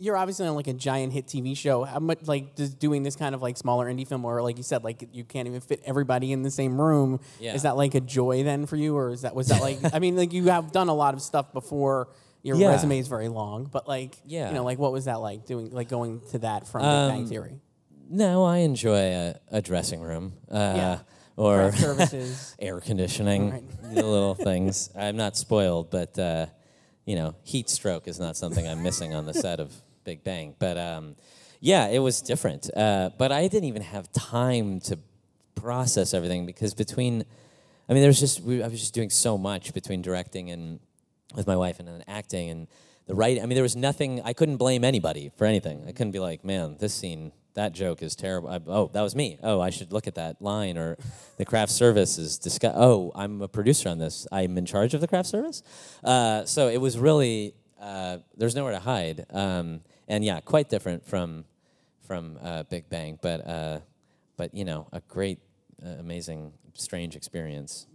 you're obviously on like a giant hit TV show. How much like does doing this kind of like smaller indie film, or like you said, like you can't even fit everybody in the same room? Yeah. Is that like a joy then for you, or is that was that like I mean, like you have done a lot of stuff before. Your yeah. resume is very long, but like, yeah. you know, like what was that like doing, like going to that from um, Bang Theory? No, I enjoy a, a dressing room. Uh, yeah or air conditioning, right. the little things. I'm not spoiled, but uh, you know, heat stroke is not something I'm missing on the set of Big Bang. But um, yeah, it was different. Uh, but I didn't even have time to process everything because between, I mean, there was just we, I was just doing so much between directing and with my wife and then acting and the right. I mean, there was nothing. I couldn't blame anybody for anything. I couldn't be like, man, this scene. That joke is terrible. I, oh, that was me. Oh, I should look at that line. Or the craft service is discuss. Oh, I'm a producer on this. I'm in charge of the craft service. Uh, so it was really uh, there's nowhere to hide. Um, and yeah, quite different from from uh, Big Bang, but uh, but you know, a great, uh, amazing, strange experience.